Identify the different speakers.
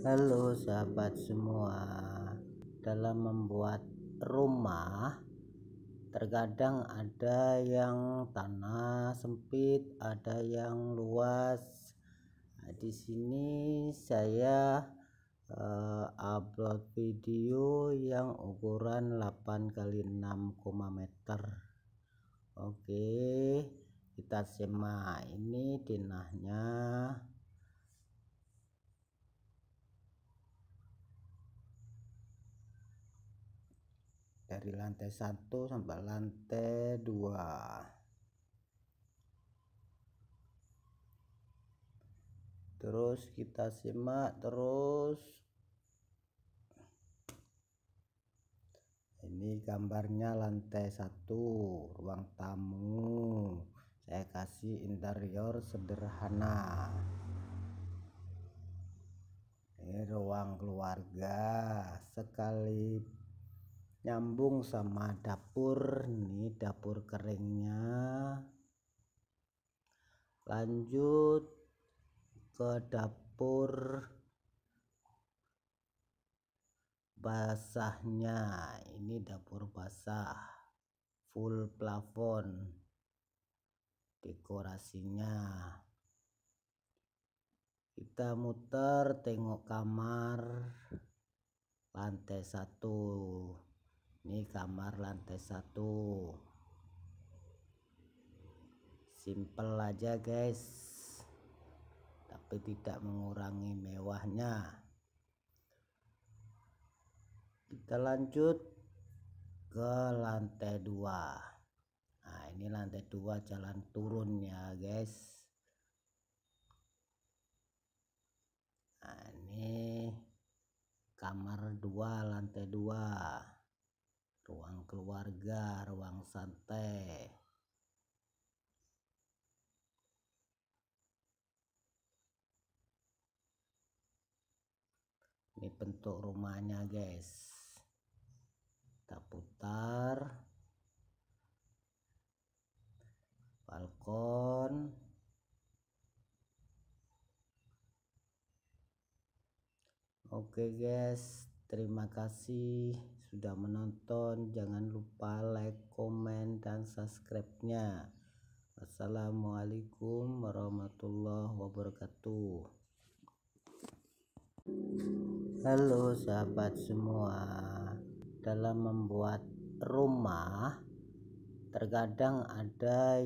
Speaker 1: Halo sahabat semua Dalam membuat rumah Terkadang ada yang tanah sempit Ada yang luas nah, Di sini saya uh, upload video yang ukuran 8 x 6, meter Oke kita simak ini dinahnya. dari lantai 1 sampai lantai 2 terus kita simak terus ini gambarnya lantai 1 ruang tamu saya kasih interior sederhana ini ruang keluarga sekali nyambung sama dapur nih dapur keringnya lanjut ke dapur basahnya ini dapur basah full plafon dekorasinya kita muter tengok kamar lantai satu ini kamar lantai satu simple aja guys tapi tidak mengurangi mewahnya kita lanjut ke lantai dua nah ini lantai dua jalan turunnya guys nah ini kamar dua lantai dua ruang keluarga, ruang santai. Ini bentuk rumahnya, guys. Kita putar. Balkon. Oke, guys. Terima kasih sudah menonton. Jangan lupa like, komen, dan subscribe-nya. Assalamualaikum warahmatullahi wabarakatuh. Halo sahabat semua. Dalam membuat rumah terkadang ada